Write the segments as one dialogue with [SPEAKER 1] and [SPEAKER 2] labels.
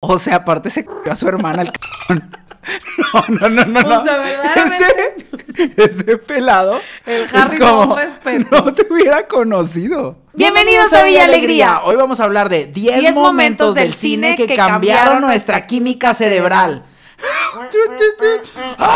[SPEAKER 1] O sea, aparte se c*** a su hermana el c*** No, no, no, no. O sea, ese, ese, pelado. El Harry es como, respeto. No te hubiera conocido. Bienvenidos a Villa Alegría. Hoy vamos a hablar de 10 momentos, del, cine que, cambiaron, cambiaron nuestra química cerebral.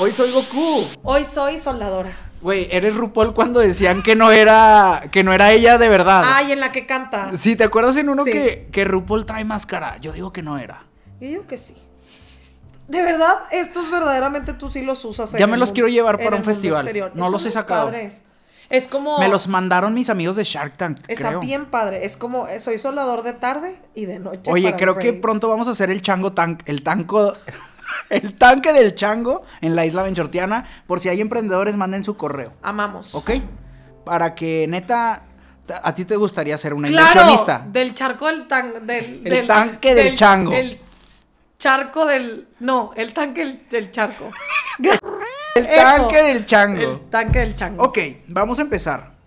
[SPEAKER 1] Hoy soy Goku.
[SPEAKER 2] Hoy soy soldadora.
[SPEAKER 1] Güey, eres RuPaul cuando decían que no era que no era ella de verdad.
[SPEAKER 2] Ay, en la que canta.
[SPEAKER 1] Sí, ¿te acuerdas en uno que, que RuPaul trae máscara? Yo digo que no era.
[SPEAKER 2] Yo digo que sí. De verdad, estos verdaderamente tú sí los usas. Ya me los quiero llevar para un festival. No los he sacado. Padres. Es como. Me los
[SPEAKER 1] mandaron mis amigos de Shark Tank. Está bien
[SPEAKER 2] padre. Es como. Soy soldador de tarde y de noche. Oye, creo que pronto
[SPEAKER 1] vamos a hacer el chango tank. El tanco el tanque del chango en la isla Benchortiana. Por si hay emprendedores, manden su correo.
[SPEAKER 2] Amamos. ¿Ok?
[SPEAKER 1] Para que neta. A ti te gustaría ser una claro,
[SPEAKER 2] Del charco del, tan, del, tanque del, chango. El charco del. No, el tanque del, charco.
[SPEAKER 1] el tanque del chango. El tanque del chango. Ok, vamos a empezar.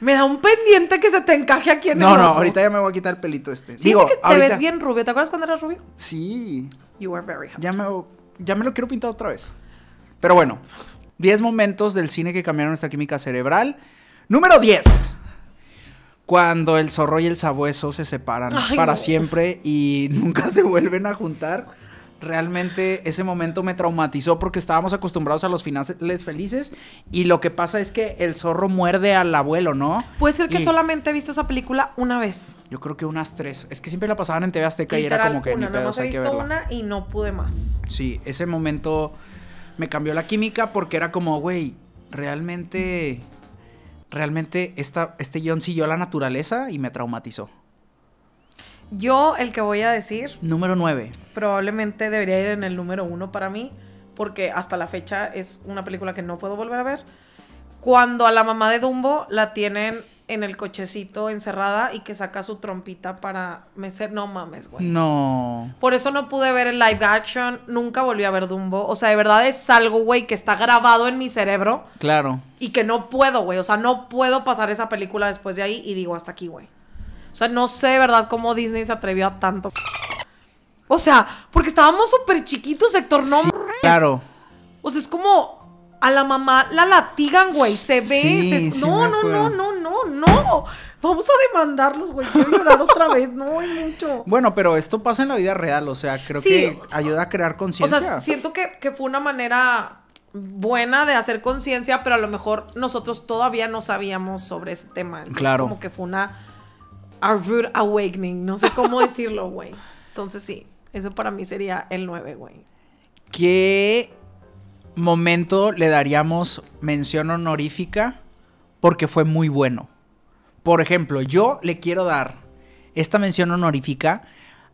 [SPEAKER 1] Me da un pendiente que se te encaje aquí en el No, no, ahorita ya me voy a quitar el pelito este. Sí, Digo, que te ves
[SPEAKER 2] bien rubio. ¿Te acuerdas cuando eras rubio?
[SPEAKER 1] Sí. You very Ya me, lo quiero pintar otra vez. Pero bueno, 10 momentos del cine que cambiaron nuestra química cerebral. Número 10. Cuando el zorro y el sabueso se separan para siempre y nunca se vuelven a juntar realmente ese momento me traumatizó porque estábamos acostumbrados a los finales felices y lo que pasa es que el zorro muerde al abuelo, ¿no? Puede ser que solamente he visto esa película una vez. Yo creo que unas tres. Es que siempre la pasaban en TV Azteca y era como que una, ni no una
[SPEAKER 2] y no pude más.
[SPEAKER 1] Sí, ese momento me cambió la química porque era como, güey, realmente realmente esta, este guión siguió la naturaleza y me traumatizó. Yo,
[SPEAKER 2] el que voy a decir. Número 9. Probablemente debería ir en el número 1 para mí, porque hasta la fecha es una película que no puedo volver a ver. Cuando a la mamá de Dumbo la tienen en el cochecito encerrada y que saca su trompita para mecer. No mames,
[SPEAKER 1] güey. No.
[SPEAKER 2] Por eso no pude ver el live action. Nunca volví a ver Dumbo. O sea, de verdad es algo, güey, que está grabado en mi cerebro. Claro. Y que no puedo, güey. O sea, no puedo pasar esa película después de ahí y digo hasta aquí, güey. O sea, no sé verdad cómo Disney se atrevió a tanto. O sea, porque estábamos súper chiquitos, Héctor, no. claro. O sea, es como a la mamá la latigan, güey. Se ve. Sí, no, no, no, no, no, no. Vamos a demandarlos, güey. Quiero llorar otra vez. No, es mucho.
[SPEAKER 1] Bueno, pero esto pasa en la vida real. O sea, creo que ayuda a crear conciencia. O sea, siento
[SPEAKER 2] que, fue una manera buena de hacer conciencia, pero a lo mejor nosotros todavía no sabíamos sobre ese tema. claro. Como que fue una Our rude awakening. No sé cómo decirlo, güey. Entonces sí, eso para mí sería el 9, güey.
[SPEAKER 1] ¿Qué momento le daríamos mención honorífica? Porque fue muy bueno. Por ejemplo, yo le quiero dar esta mención honorífica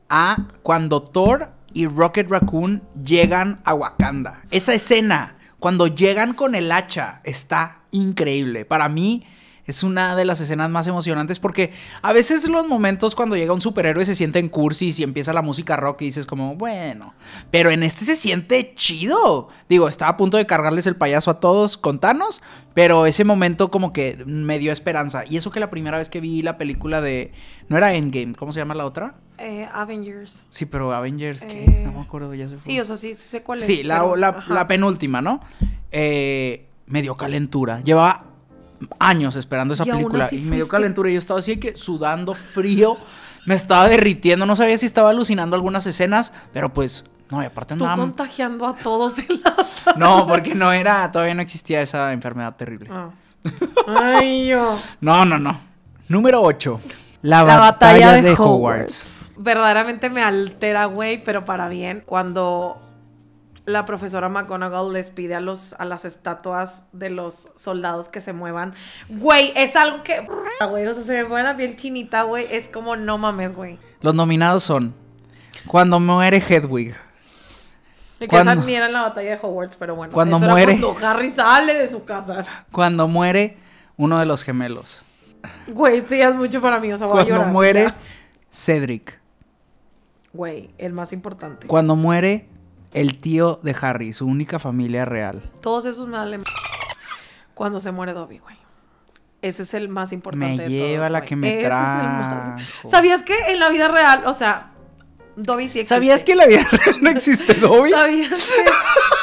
[SPEAKER 1] a cuando Thor y Rocket Raccoon llegan a Wakanda. Esa escena, cuando llegan con el hacha, está increíble. Para mí, es una de las escenas más emocionantes porque a veces los momentos cuando llega un superhéroe se sienten cursis y empieza la música rock y dices como, bueno, pero en este se siente chido. Digo, estaba a punto de cargarles el payaso a todos contanos. pero ese momento como que me dio esperanza. Y eso que la primera vez que vi la película de... No era Endgame, ¿cómo se llama la otra?
[SPEAKER 2] Eh, Avengers.
[SPEAKER 1] Sí, pero Avengers, ¿qué? Eh, no me acuerdo, ya se Sí, o sea, sí sé cuál es. Sí, la, penúltima, ¿no? Eh, me dio calentura. Llevaba años esperando esa película y me dio calentura y yo estaba así que sudando frío, me estaba derritiendo, no sabía si estaba alucinando algunas escenas, pero pues no, y aparte Tú
[SPEAKER 2] contagiando a todos en la
[SPEAKER 1] sala. No, porque no era, todavía no existía esa enfermedad terrible.
[SPEAKER 2] Ah. Ay, yo.
[SPEAKER 1] No, no, no. Número 8. La, batalla, de, Hogwarts.
[SPEAKER 2] Verdaderamente me altera, güey, pero para bien. Cuando la profesora McGonagall les pide a, los, a las estatuas de los soldados que se muevan. Güey, es algo que... Güey, o sea, se me mueve la piel chinita, güey. Es como no mames, güey.
[SPEAKER 1] Los nominados son Cuando muere Hedwig. De que esa ni
[SPEAKER 2] la batalla de Hogwarts, pero bueno. Cuando muere... Harry sale de su casa.
[SPEAKER 1] Cuando muere uno de los gemelos.
[SPEAKER 2] Güey, esto ya es mucho para mí, o sea, voy a llorar. Cuando muere
[SPEAKER 1] Cedric.
[SPEAKER 2] Güey, el más importante. Cuando
[SPEAKER 1] muere el tío de Harry, su única familia real.
[SPEAKER 2] Todos esos me cuando se muere Dobby, güey. Ese es el más importante. Me
[SPEAKER 1] lleva la que me
[SPEAKER 2] ¿Sabías que en la vida real, o sea, Dobby sí existe? ¿Sabías que
[SPEAKER 1] en la vida real no existe Dobby? ¿Sabías que,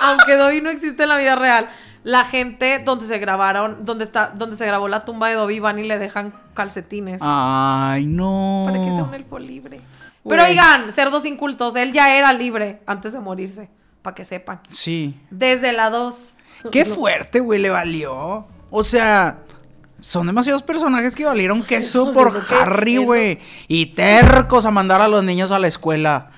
[SPEAKER 2] aunque Dobby no existe en la vida real, la gente donde se grabaron, donde está, donde se grabó la tumba de Dobby, van y le dejan calcetines.
[SPEAKER 1] Ay, no. Para que sea un elfo libre. Pero oigan,
[SPEAKER 2] cerdos incultos, él ya era libre antes de morirse, para que sepan. Sí. Desde la 2.
[SPEAKER 1] Qué fuerte, güey, le valió. O sea, son demasiados personajes que valieron queso por Harry, güey. Y tercos a mandar a los niños a la escuela.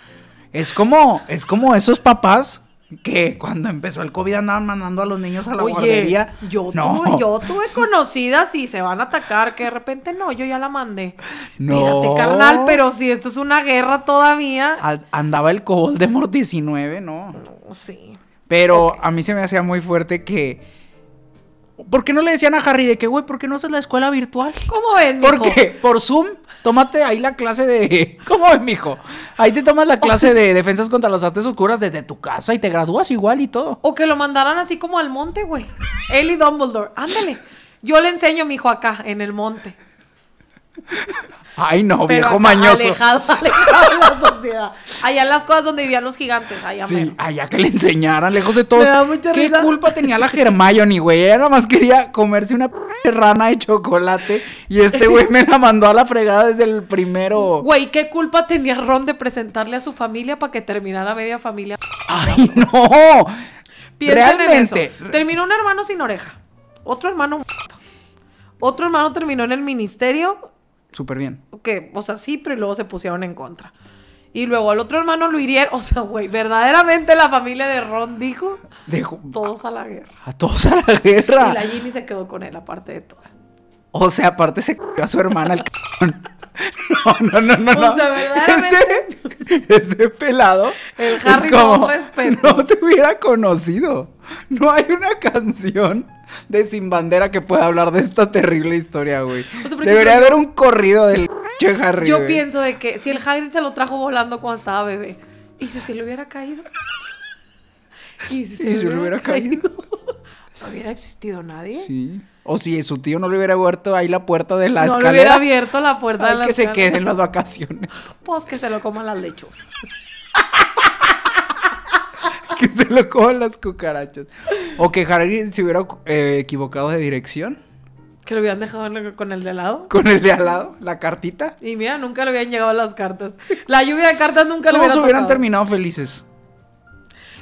[SPEAKER 1] Es como, es como esos papás que cuando empezó el COVID andaban mandando a los niños a la guardería. Yo, tuve,
[SPEAKER 2] yo tuve conocidas y se van a atacar, que de repente no, yo ya la mandé. No. Mírate, carnal, pero si esto es una guerra
[SPEAKER 1] todavía. andaba el cobol de 19, ¿no? No, sí. Pero a mí se me hacía muy fuerte que ¿Por qué no le decían a Harry de que, güey, ¿por qué no haces la escuela virtual? ¿Cómo ven, mijo? Porque por Zoom, tómate ahí la clase de. ¿Cómo ven, mijo? Ahí te tomas la clase de defensas contra las artes oscuras desde tu casa y te gradúas igual y todo. O que
[SPEAKER 2] lo mandaran así como al monte, güey. Él y Dumbledore. Ándale. Yo le enseño, mijo, acá, en el monte.
[SPEAKER 1] Ay, no, viejo mañoso. Alejado,
[SPEAKER 2] alejado de la sociedad. Allá en las cosas donde vivían los gigantes. Allá, sí,
[SPEAKER 1] allá que le enseñaran, lejos de todos. Me ¿Qué culpa tenía la Germayoni, güey? Ella nada más quería comerse una rana de chocolate y este güey me la mandó a la fregada desde el primero.
[SPEAKER 2] Güey, ¿qué culpa tenía Ron de presentarle a su familia para que terminara media familia? Ay,
[SPEAKER 1] no.
[SPEAKER 2] Realmente. Terminó un hermano sin oreja. Otro hermano Otro hermano terminó en el ministerio súper bien. Que, o sea, sí, pero luego se pusieron en contra. Y luego al otro hermano lo hirieron. O sea, güey, verdaderamente la familia de Ron dijo: Dejo, Todos ah, a la guerra.
[SPEAKER 1] A todos a la guerra. Y la
[SPEAKER 2] Ginny se quedó con él, aparte de todas.
[SPEAKER 1] O sea, aparte se c a su hermana el cabrón. No, no, no, no. O sea, Ese, pelado.
[SPEAKER 2] El Harry con no
[SPEAKER 1] respeto. No te hubiera conocido. No hay una canción de Sin Bandera que pueda hablar de esta terrible historia, güey. Debería haber un corrido del che Harry. Yo
[SPEAKER 2] pienso de que si el Hagrid se lo trajo volando cuando estaba bebé, ¿y si se le hubiera caído? ¿Y si se, le, hubiera, caído? ¿No hubiera existido nadie?
[SPEAKER 1] Sí. O si su tío no le hubiera abierto ahí la puerta de la escalera. No le hubiera abierto la puerta de la que escalera. que se quede en las vacaciones.
[SPEAKER 2] Pues que se lo coman las lechuzas.
[SPEAKER 1] que se lo coman las cucarachas. O que Harry se hubiera eh, equivocado de dirección.
[SPEAKER 2] Que lo hubieran dejado con el de al lado.
[SPEAKER 1] Con el de al lado, la cartita.
[SPEAKER 2] Y mira, nunca le habían llegado las cartas. La lluvia de cartas nunca le hubieran Todos hubieran terminado felices.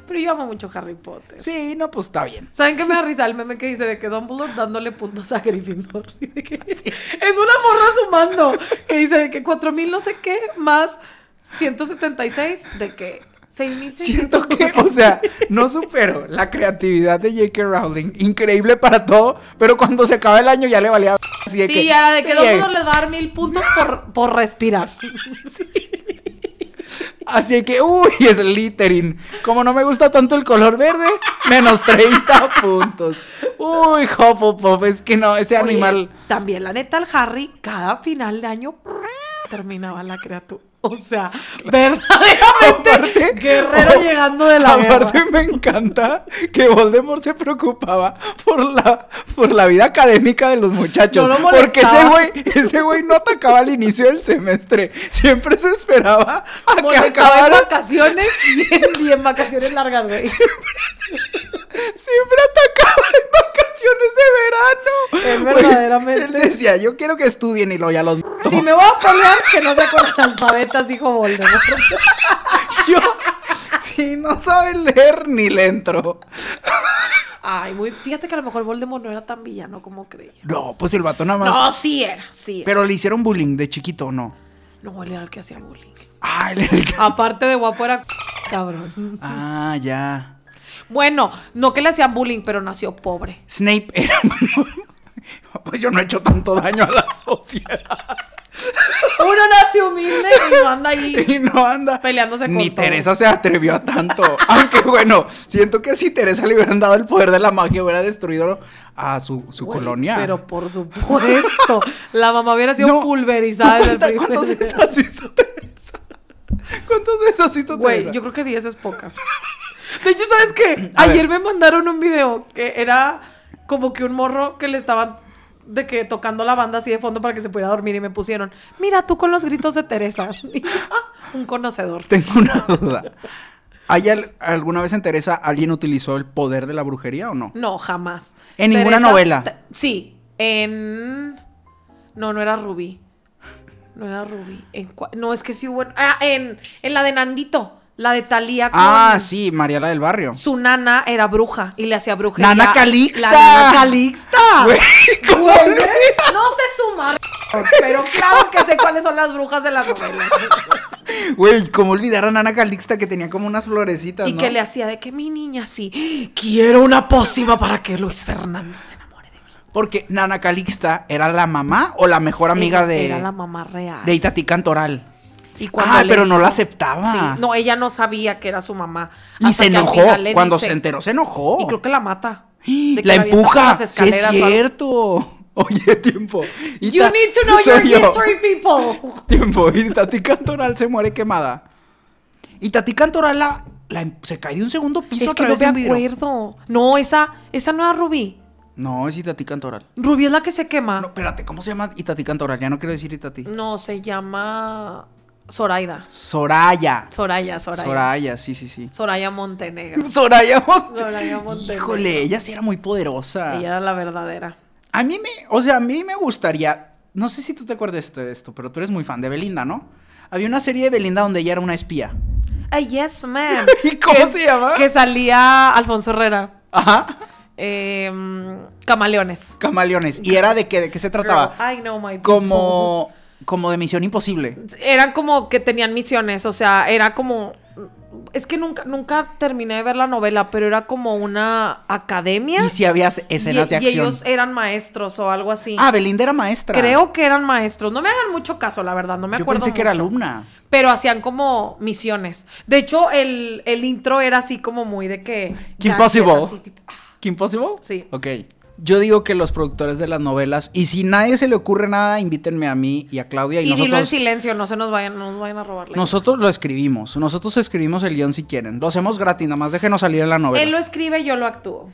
[SPEAKER 2] Pero yo amo mucho Harry Potter. Sí, no, pues está bien. ¿Saben qué me da risa el meme que dice de que Dumbledore dándole puntos a Gryffindor? es
[SPEAKER 1] una
[SPEAKER 2] morra sumando. Que dice de que 4000 no sé qué más 176 de que 6000. Siento
[SPEAKER 1] que, o sea, no supero la creatividad de J.K. Rowling. Increíble para todo, pero cuando se acaba el año ya le valía. Así sí, de que, de que le va
[SPEAKER 2] dar mil puntos por,
[SPEAKER 1] por respirar. sí. Así que, uy, es littering. Como no me gusta tanto el color verde, menos 30 puntos. Uy, Hufflepuff, es que no, ese animal. También,
[SPEAKER 2] la neta, al Harry, cada final de año terminaba la criatura. O sea,
[SPEAKER 1] verdaderamente guerrero llegando de la Aparte me encanta que Voldemort se preocupaba por la, por la vida académica de los muchachos. No porque ese güey, ese güey no atacaba al inicio del semestre. Siempre se esperaba a que acabara. en vacaciones y en, vacaciones largas, güey. Siempre, atacaba vacaciones canciones de verano. Es verdaderamente. él le decía, yo quiero que estudien y lo ya los. Si me voy a poner que no sé con alfabetas, dijo Voldemort. yo, si no sabe leer, ni le entro.
[SPEAKER 2] Ay, muy... Fíjate que a lo mejor Voldemort no era tan villano como creía.
[SPEAKER 1] No, pues el vato nada más. No, sí
[SPEAKER 2] era, sí Pero
[SPEAKER 1] le hicieron bullying de chiquito, ¿o no?
[SPEAKER 2] No, él era el que hacía bullying. Ah,
[SPEAKER 1] Aparte de guapo, era cabrón. Ah, ya. Bueno,
[SPEAKER 2] no que le hacían bullying, pero nació pobre.
[SPEAKER 1] Snape era... pues yo no he hecho tanto daño a la sociedad.
[SPEAKER 2] Uno nace humilde y no anda ahí. Y no anda. Peleándose con Ni Teresa se
[SPEAKER 1] atrevió a tanto. Aunque bueno, siento que si Teresa le hubieran dado el poder de la magia, hubiera destruido a su, su colonia. Pero por supuesto,
[SPEAKER 2] la mamá hubiera sido pulverizada desde ¿Cuántas veces has visto Teresa? ¿Cuántas veces has visto Teresa? Güey, yo creo que diez es pocas. De hecho, ¿sabes qué? Ayer me mandaron un video que era como que un morro que le estaban de que tocando la banda así de fondo para que se pudiera dormir y me pusieron, mira tú con los gritos de Teresa. Ah, un conocedor. Tengo
[SPEAKER 1] una duda. ¿Hay alguna vez en Teresa alguien utilizó el poder de la brujería o no?
[SPEAKER 2] No, jamás. ¿En ninguna novela? Sí, en... No, no era Ruby. No era Ruby. no, es que sí hubo... Ah, en, en la de Nandito. La de Talía. Ah,
[SPEAKER 1] sí, Mariela del Barrio.
[SPEAKER 2] Su nana era bruja y le hacía brujería. ¡Nana Calixta! ¡La nana Calixta! no se suma, pero claro que sé cuáles son las brujas de la novelas.
[SPEAKER 1] Güey, ¿Cómo olvidar a Nana Calixta que tenía como unas florecitas, Y que le
[SPEAKER 2] hacía de que mi niña sí,
[SPEAKER 1] quiero una pócima para que Luis Fernando se enamore de mí. Porque Nana Calixta era la mamá o la mejor amiga de... Era la
[SPEAKER 2] mamá real. de
[SPEAKER 1] Itatí Cantoral
[SPEAKER 2] ah, pero no la
[SPEAKER 1] aceptaba. no,
[SPEAKER 2] ella no sabía que era su mamá.
[SPEAKER 1] Y se enojó. Cuando se enteró, se enojó. Y creo
[SPEAKER 2] que la mata.
[SPEAKER 1] ¡Ah! la, empuja. Sí, es cierto. Oye, tiempo. you need to know your history,
[SPEAKER 2] people.
[SPEAKER 1] Tiempo. Y Tati Cantoral se muere quemada. Y Tati Cantoral em, se cae de un segundo piso. no No, esa, esa no era Rubí. No, es Itatí Cantoral. Rubí es la que se quema. No, espérate, ¿cómo se llama tati Cantoral? Ya no quiero decir Itati.
[SPEAKER 2] No, se llama. Zoraida.
[SPEAKER 1] Soraya.
[SPEAKER 2] Soraya, Soraya. Soraya, sí, sí, sí. Soraya Montenegro. Soraya Montenegro. Híjole,
[SPEAKER 1] ella sí era muy poderosa. Y era
[SPEAKER 2] la verdadera.
[SPEAKER 1] A mí me, o sea, a mí me gustaría, no sé si tú te acuerdas de esto, pero tú eres muy fan de Belinda, ¿no? Había una serie de Belinda donde ella era una espía.
[SPEAKER 2] Ay, yes, man. ¿Y cómo se llama?
[SPEAKER 1] Que salía Alfonso Herrera. Ajá. Em, camaleones. Camaleones. ¿Y era de qué, de qué se trataba?
[SPEAKER 2] I know my Como
[SPEAKER 1] como de misión imposible.
[SPEAKER 2] Eran como que tenían misiones, o sea, era como es que nunca, nunca terminé de ver la novela, pero era como una academia. Y si había
[SPEAKER 1] escenas de acción. Y ellos
[SPEAKER 2] eran maestros o algo así. Ah, Belinda era maestra. Creo que eran maestros. No me hagan mucho caso, la verdad, no me acuerdo. Yo pensé que era alumna. Pero hacían como misiones. De hecho, el, intro era así como muy de que. Impossible.
[SPEAKER 1] Así, ah. Sí. Ok. Yo digo que los productores de las novelas, y si nadie se le ocurre nada, invítenme a mí y a Claudia. Y, y dilo en
[SPEAKER 2] silencio, no se nos vayan, no nos vayan a robarle
[SPEAKER 1] nosotros lo escribimos, nosotros escribimos el guión si quieren. Lo hacemos gratis, nada más déjenos salir en la novela.
[SPEAKER 2] Él lo escribe, yo lo actúo.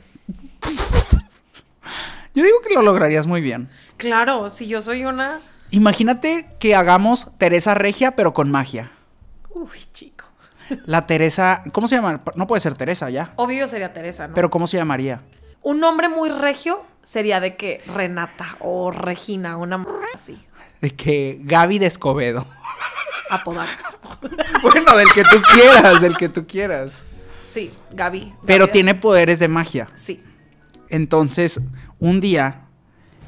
[SPEAKER 1] yo digo que lo lograrías muy bien.
[SPEAKER 2] Claro, si yo soy una...
[SPEAKER 1] Imagínate que hagamos Teresa Regia, pero con magia. Uy, chico. La Teresa, ¿cómo se llama? No puede ser Teresa ya.
[SPEAKER 2] Obvio sería Teresa, ¿no? Pero
[SPEAKER 1] ¿cómo se llamaría?
[SPEAKER 2] Un nombre muy regio sería de que Renata o Regina, una así.
[SPEAKER 1] De que Gaby de Escobedo.
[SPEAKER 2] Apodar.
[SPEAKER 1] bueno, del que tú quieras, del que tú quieras.
[SPEAKER 2] Sí, Gaby. Pero tiene
[SPEAKER 1] poderes de magia. Sí. Entonces, un día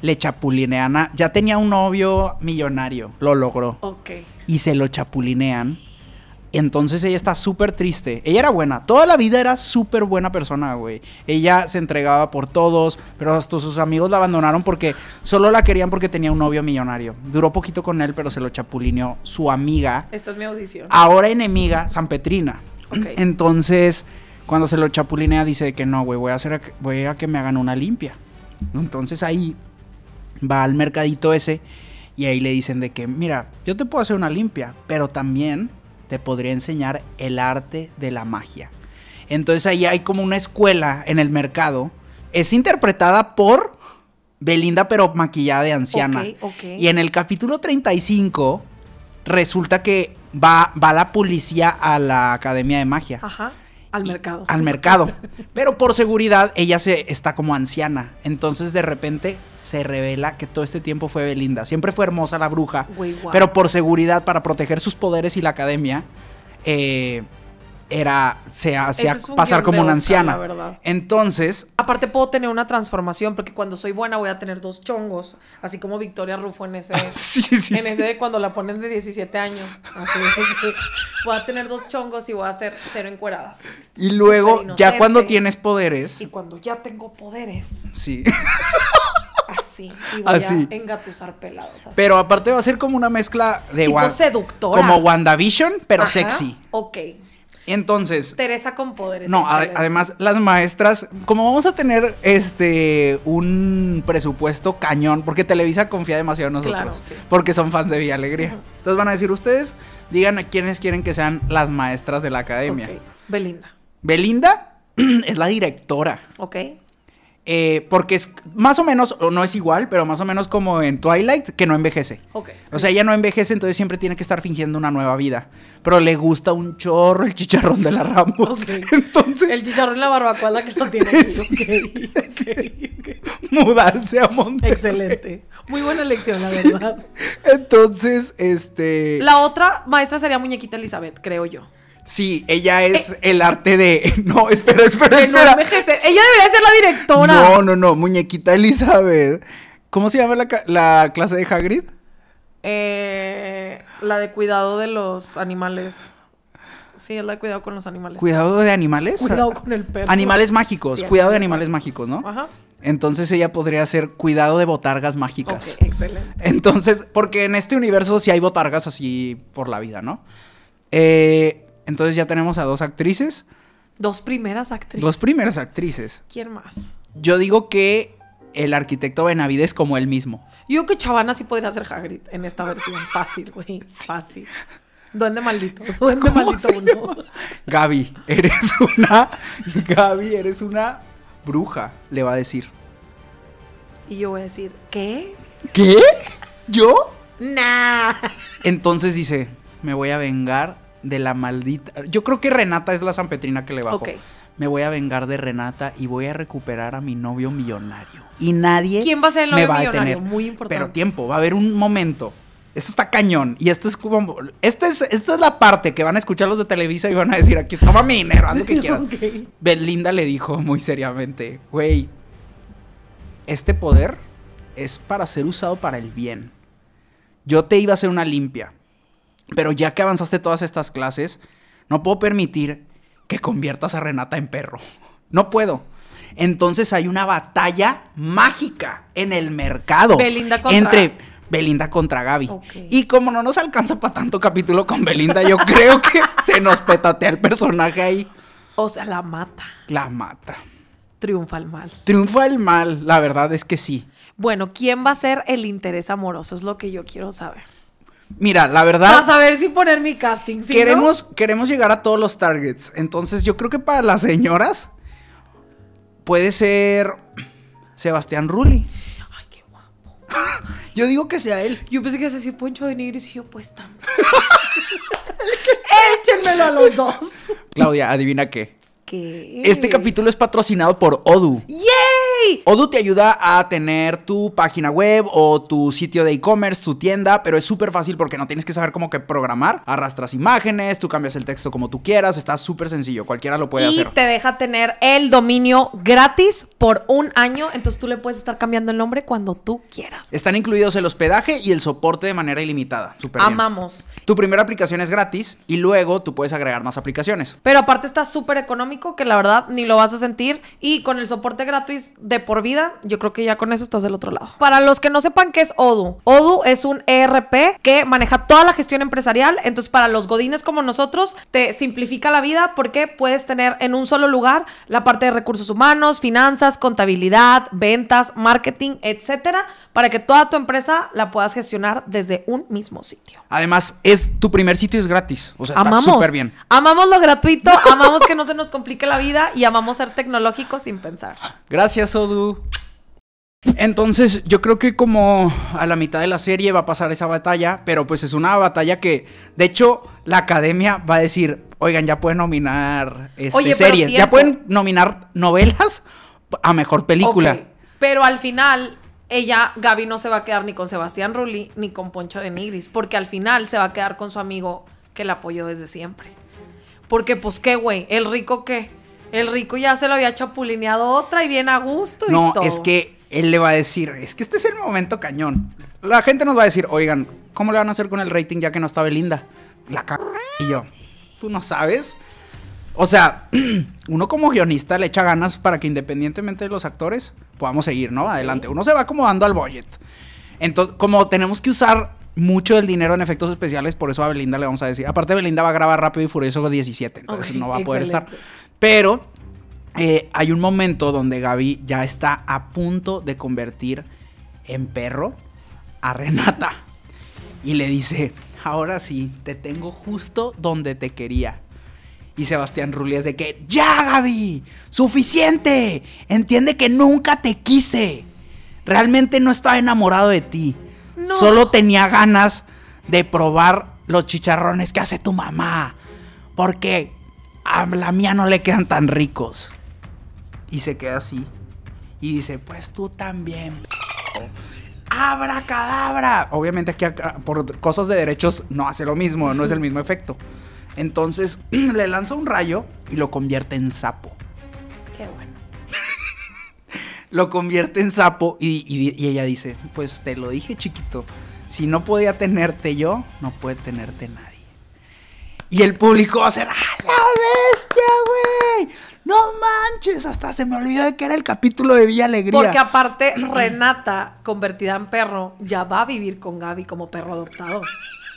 [SPEAKER 1] le chapulinean a... Ya tenía un novio millonario, lo logró. Ok. Y se lo chapulinean entonces ella está súper triste. Ella era buena. Toda la vida era súper buena persona, güey. Ella se entregaba por todos, pero hasta sus amigos la abandonaron porque solo la querían porque tenía un novio millonario. Duró poquito con él, pero se lo chapulineó su amiga.
[SPEAKER 2] Esta es mi audición. Ahora enemiga,
[SPEAKER 1] San Petrina. Entonces, cuando se lo chapulinea, dice que no, güey, voy a hacer que, voy a que me hagan una limpia. Entonces ahí va al mercadito ese y ahí le dicen de que, mira, yo te puedo hacer una limpia, pero también te podría enseñar el arte de la magia. Entonces ahí hay como una escuela en el mercado. Es interpretada por Belinda, pero maquillada de anciana. Y en el capítulo 35 resulta que va, va la policía a la Academia de Magia.
[SPEAKER 2] Ajá. Al mercado. Al
[SPEAKER 1] mercado. Pero por seguridad, ella se está como anciana. Entonces de repente se revela que todo este tiempo fue Belinda. Siempre fue hermosa la bruja. Pero por seguridad, para proteger sus poderes y la academia, eh, era se hacía pasar como una anciana. Entonces,
[SPEAKER 2] aparte puedo tener una transformación porque cuando soy buena voy a tener dos chongos, así como Victoria Rufo en ese en ese de cuando la ponen de 17 años, así voy a tener dos chongos y voy a ser cero encueradas.
[SPEAKER 1] Y luego ya cuando tienes poderes y
[SPEAKER 2] cuando ya tengo poderes. Sí. Así, y voy a engatusar
[SPEAKER 1] pelados. Pero aparte va a ser como una mezcla de... Tipo seductora. Como WandaVision, pero sexy. Ok, entonces.
[SPEAKER 2] Teresa con poderes. No, además,
[SPEAKER 1] las maestras, como vamos a tener este un presupuesto cañón, porque Televisa confía demasiado en nosotros. Porque son fans de Villa Alegría. Entonces van a decir, ustedes digan a quiénes quieren que sean las maestras de la academia. Belinda. Belinda es la directora. Ok. Eh, porque es más o menos, o no es igual, pero más o menos como en Twilight, que no envejece. O sea, ella no envejece, entonces siempre tiene que estar fingiendo una nueva vida. Pero le gusta un chorro el chicharrón de la Ramos.
[SPEAKER 2] El chicharrón de la barbacoa la que lo tiene.
[SPEAKER 1] Mudarse a monte Excelente.
[SPEAKER 2] Muy buena elección, la verdad.
[SPEAKER 1] Entonces, este.
[SPEAKER 2] La otra maestra sería Muñequita Elizabeth, creo
[SPEAKER 1] yo. Sí, ella es eh. el arte de. No, espera, espera, espera. ella debería ser la directora. No, no, no. Muñequita Elizabeth. ¿Cómo se llama la, clase de Hagrid?
[SPEAKER 2] Eh, la de cuidado de los animales. Sí, es la de cuidado con los animales. ¿Cuidado de animales? Cuidado con el perro. Animales mágicos. cuidado de animales
[SPEAKER 1] mágicos, ¿no? Ajá. Entonces ella podría ser cuidado de botargas mágicas. excelente. Entonces, porque en este universo sí hay botargas así por la vida, ¿no? Eh, entonces ya tenemos a dos actrices.
[SPEAKER 2] Dos primeras actrices. Dos
[SPEAKER 1] primeras actrices.
[SPEAKER 2] ¿Quién más?
[SPEAKER 1] Yo digo que el arquitecto Benavides como él mismo.
[SPEAKER 2] Yo creo que Chavana sí podría ser Hagrid en esta versión. Fácil, güey. Fácil. Duende maldito. Duende maldito uno.
[SPEAKER 1] Gaby, eres una. Gaby, eres una bruja, le va a decir.
[SPEAKER 2] Y yo voy a decir, ¿qué?
[SPEAKER 1] ¿Qué? ¿Yo? Nah. Entonces dice, me voy a vengar de la maldita. Yo creo que Renata es la Petrina que le bajó. Me voy a vengar de Renata y voy a recuperar a mi novio millonario. Y nadie ¿Quién va a ser el novio millonario? Muy importante. Pero tiempo, va a haber un momento. Esto está cañón. Y esto es como. Esta es, esta es la parte que van a escuchar los de Televisa y van a decir: aquí, toma mi dinero, haz lo que quieras. Belinda le dijo muy seriamente: güey, este poder es para ser usado para el bien. Yo te iba a hacer una limpia pero ya que avanzaste todas estas clases, no puedo permitir que conviertas a Renata en perro. No puedo. Entonces hay una batalla mágica en el mercado. Entre Belinda contra Gaby. Y como no nos alcanza para tanto capítulo con Belinda, yo creo que se nos petatea el personaje ahí. O sea, la mata. La mata. Triunfa el mal. Triunfa el mal, la verdad es que sí.
[SPEAKER 2] Bueno, ¿quién va a ser el interés amoroso? Es lo que yo quiero saber.
[SPEAKER 1] Mira, la verdad. Para
[SPEAKER 2] saber si poner mi casting. ¿sí queremos,
[SPEAKER 1] queremos llegar a todos los targets. Entonces, yo creo que para las señoras puede ser Sebastián Rulli. Ay, qué guapo. yo digo que
[SPEAKER 2] sea él. Yo pensé que era así Poncho de negro y yo, pues también. Échenmelo
[SPEAKER 1] a los dos. Claudia, adivina qué. ¿Qué? Este capítulo es patrocinado por Odu. ¡Yeah! O Odoo te ayuda a tener tu página web o tu sitio de e-commerce, tu tienda, pero es súper fácil porque no tienes que saber cómo que programar. Arrastras imágenes, tú cambias el texto como tú quieras, está súper sencillo, cualquiera lo puede hacer. Y
[SPEAKER 2] te deja tener el dominio gratis por un año, entonces tú le puedes estar cambiando el nombre cuando tú quieras.
[SPEAKER 1] Están incluidos el hospedaje y el soporte de manera ilimitada. Super Amamos. Tu primera aplicación es gratis y luego tú puedes agregar más aplicaciones.
[SPEAKER 2] Pero aparte está
[SPEAKER 1] súper económico que la verdad ni lo vas a sentir y con el
[SPEAKER 2] soporte gratis por vida, yo creo que ya con eso estás del otro lado. Para los que no sepan qué es ODU, ODU es un ERP que maneja toda la gestión empresarial, entonces para los godines como nosotros te simplifica la vida porque puedes tener en un solo lugar la parte de recursos humanos, finanzas, contabilidad, ventas, marketing, etcétera, para que toda tu empresa la puedas gestionar desde un mismo sitio.
[SPEAKER 1] Además, es tu primer sitio es gratis, o sea, está súper bien.
[SPEAKER 2] Amamos lo gratuito, amamos que no se nos complique la vida y amamos ser tecnológicos sin pensar.
[SPEAKER 1] Gracias, ODU. Entonces, yo creo que como a la mitad de la serie va a pasar esa batalla, pero pues es una batalla que, de hecho, la academia va a decir, oigan, ya pueden nominar este, series, ya pueden nominar novelas a mejor película.
[SPEAKER 2] Pero al final, ella, Gaby no se va a quedar ni con Sebastián Rulli ni con Poncho de Nigris, porque al final se va a quedar con su amigo que la apoyó desde siempre. Porque pues qué, güey, el rico qué. El rico ya se lo había chapulineado otra y bien a gusto no, y es que
[SPEAKER 1] él le va a decir, es que este es el momento cañón. La gente nos va a decir, oigan, ¿cómo le van a hacer con el rating ya que no está Belinda? La c... Y yo, ¿tú no sabes? O sea, uno como guionista le echa ganas para que independientemente de los actores podamos seguir, ¿no? Adelante. Uno se va acomodando al budget. Entonces, como tenemos que usar mucho del dinero en efectos especiales, por eso a Belinda le vamos a decir. Aparte, Belinda va a grabar Rápido y Furioso 17, entonces no va a poder estar. Pero eh, hay un momento donde Gaby ya está a punto de convertir en perro a Renata. Y le dice, ahora sí, te tengo justo donde te quería. Y Sebastián Rulli de que, ya Gaby, suficiente. Entiende que nunca te quise. Realmente no estaba enamorado de ti. Solo tenía ganas de probar los chicharrones que hace tu mamá. Porque a la mía no le quedan tan ricos. Y se queda así. Y dice, pues tú también. ¡Abra cadabra! Obviamente aquí por cosas de derechos no hace lo mismo, no es el mismo efecto. Entonces le lanza un rayo y lo convierte en sapo. Qué bueno. lo convierte en sapo y, y ella dice, pues te lo dije chiquito, si no podía tenerte yo, no puede tenerte nadie. Y el público va a ser, ¡ah, la bestia, güey! ¡No manches! Hasta se me olvidó de que era el capítulo de Villa Alegría. Porque
[SPEAKER 2] aparte, Renata, convertida en perro, ya va a vivir con Gaby como perro adoptado.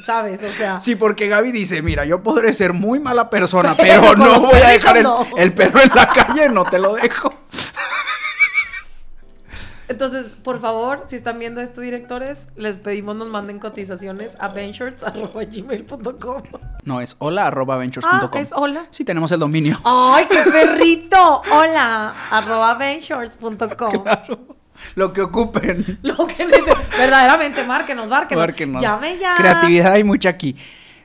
[SPEAKER 2] ¿Sabes? O sea.
[SPEAKER 1] Sí, porque Gaby dice: Mira, yo podré ser muy mala persona, pero, no voy a dejar el perro en la calle, no te lo dejo.
[SPEAKER 2] Entonces, por favor, si están viendo esto, directores, les pedimos nos manden cotizaciones a ventures.gmail.com.
[SPEAKER 1] No, es hola Ah, es hola. Sí, tenemos el dominio.
[SPEAKER 2] ¡Ay, qué perrito! Hola arroba
[SPEAKER 1] Lo que ocupen. Lo
[SPEAKER 2] que Verdaderamente, márquenos, márquenos. Márquenos. Llame ya. Creatividad
[SPEAKER 1] hay mucha aquí.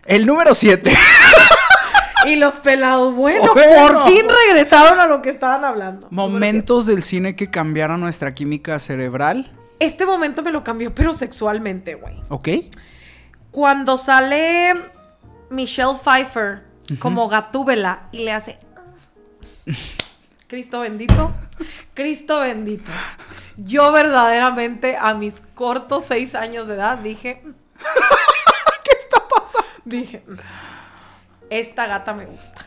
[SPEAKER 1] El número 7.
[SPEAKER 2] y los pelados, bueno, por fin regresaron a lo que estaban hablando.
[SPEAKER 1] Momentos del cine que cambiaron nuestra química cerebral.
[SPEAKER 2] Este momento me lo cambió, pero sexualmente, güey. Ok. Cuando sale Michelle Pfeiffer como gatúbela y le hace. Cristo bendito, Cristo bendito. Yo verdaderamente a mis cortos seis años de edad dije. ¿Qué está pasando? Dije esta gata me gusta.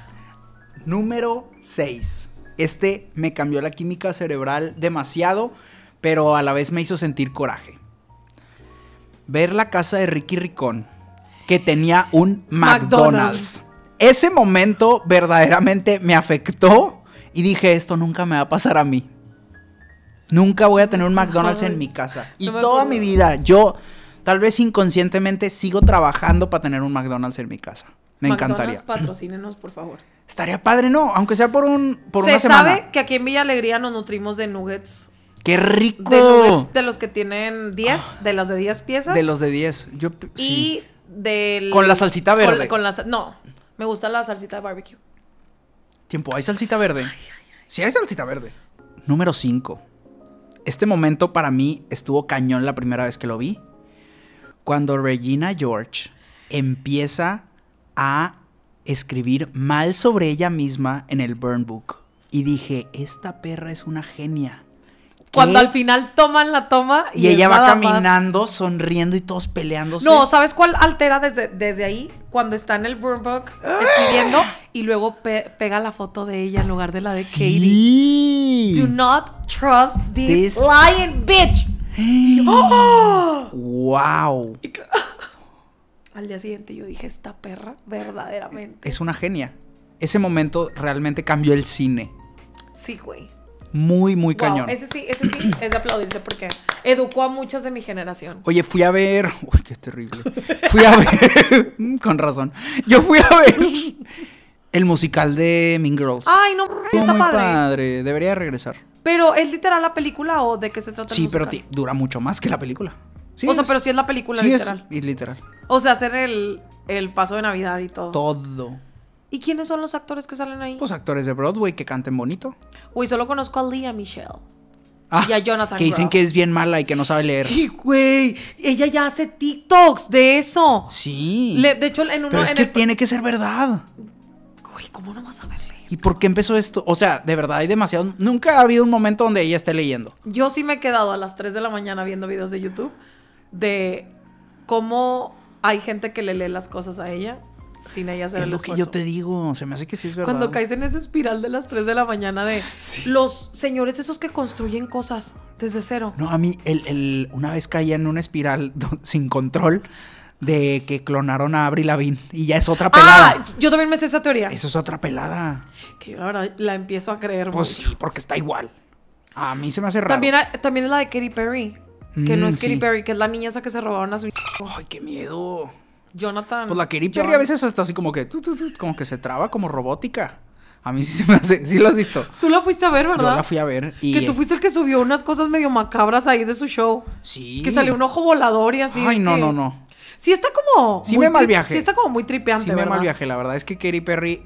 [SPEAKER 1] Número 6. Este me cambió la química cerebral demasiado, pero a la vez me hizo sentir coraje. Ver la casa de Ricky Ricón, que tenía un McDonald's. Ese momento verdaderamente me afectó y dije, esto nunca me va a pasar a mí. Nunca voy a tener un McDonald's en mi casa. Y toda mi vida, yo tal vez inconscientemente sigo trabajando para tener un McDonald's en mi casa. Me encantaría.
[SPEAKER 2] patrocínenos, por favor.
[SPEAKER 1] Estaría padre, ¿no? Aunque sea por un por una semana. sabe
[SPEAKER 2] que aquí en Villa Alegría nos nutrimos de nuggets.
[SPEAKER 1] ¡Qué rico!
[SPEAKER 2] De los que tienen 10, de las de 10 piezas. De los de 10. Y del... Con la salsita verde. Con, no, me gusta la salsita de barbecue.
[SPEAKER 1] Tiempo, ¿hay salsita verde? Sí, hay salsita verde. Número 5. Este momento para mí estuvo cañón la primera vez que lo vi. Cuando Regina George empieza a escribir mal sobre ella misma en el Burn Book. Y dije, esta perra es una genia. Cuando al
[SPEAKER 2] final toman la toma y, ella va caminando,
[SPEAKER 1] sonriendo y todos peleándose. No,
[SPEAKER 2] ¿sabes cuál altera desde, desde ahí? Cuando está en el burn book escribiendo y luego pega la foto de ella en lugar de la de
[SPEAKER 1] sí. Katie. Do
[SPEAKER 2] not trust this, lying bitch.
[SPEAKER 1] ¡Wow!
[SPEAKER 2] al día siguiente yo dije, esta perra, verdaderamente.
[SPEAKER 1] Es una genia. Ese momento realmente cambió el cine. Sí, güey. Muy, muy wow, cañón. Ese
[SPEAKER 2] sí, ese sí es de aplaudirse porque educó a muchas de mi generación.
[SPEAKER 1] Oye, fui a ver. Uy, qué terrible. Fui a ver. con razón. Yo fui a ver. El musical de Mean Girls. Ay, no, está muy padre. Debería regresar.
[SPEAKER 2] Pero es literal la película o de qué se trata. Sí, pero
[SPEAKER 1] dura mucho más que la película
[SPEAKER 2] o sea, pero sí es la película sí literal. Es, literal. O sea, hacer el, paso de Navidad y todo.
[SPEAKER 1] Todo.
[SPEAKER 2] ¿Y quiénes son los actores que salen ahí?
[SPEAKER 1] Pues actores de Broadway que canten bonito.
[SPEAKER 2] Uy, solo conozco a Lea Michelle. Ah, y a Jonathan. Que dicen que
[SPEAKER 1] es bien mala y que no sabe leer. Y
[SPEAKER 2] güey, ella ya hace
[SPEAKER 1] TikToks de eso. Sí.
[SPEAKER 2] de hecho, en uno. Pero es que
[SPEAKER 1] tiene que ser verdad.
[SPEAKER 2] Güey, ¿cómo no vas a ver leer?
[SPEAKER 1] ¿Y por qué empezó esto? O sea, de verdad hay demasiado. Nunca ha habido un momento donde ella esté leyendo.
[SPEAKER 2] Yo sí me he quedado a las 3 de la mañana viendo videos de YouTube de cómo hay gente que le lee las cosas a ella sin ella hacer es lo que yo
[SPEAKER 1] te digo, se me hace que sí es verdad. Cuando caes
[SPEAKER 2] en esa espiral de las 3 de la mañana de los señores esos que construyen cosas desde cero.
[SPEAKER 1] No, a mí el, una vez caía en una espiral sin control de que clonaron a Avril Lavigne y ya es otra ah, pelada.
[SPEAKER 2] yo también me sé esa teoría. Eso es otra
[SPEAKER 1] pelada.
[SPEAKER 2] Que yo la verdad la empiezo a creer. Pues sí,
[SPEAKER 1] porque está igual. A mí se me hace raro. También,
[SPEAKER 2] también la de Katy Perry. Que no es mm, Perry, que es la niña esa que se robaron a su... ¡Ay, qué miedo! Jonathan. Pues la Katy Perry a veces
[SPEAKER 1] hasta así como que... como que se traba como robótica. A mí sí se me hace... Sí lo has visto. Tú la fuiste a ver, ¿verdad? Yo la fui a ver y... Que tú eh, fuiste
[SPEAKER 2] el que subió unas cosas medio macabras ahí de su show. Sí. Que salió un ojo volador y así. Ay, no, no, no. Sí está como... Sí me mal viaje. Sí está como muy tripeante, Sí me mal viaje.
[SPEAKER 1] La verdad es que Katy Perry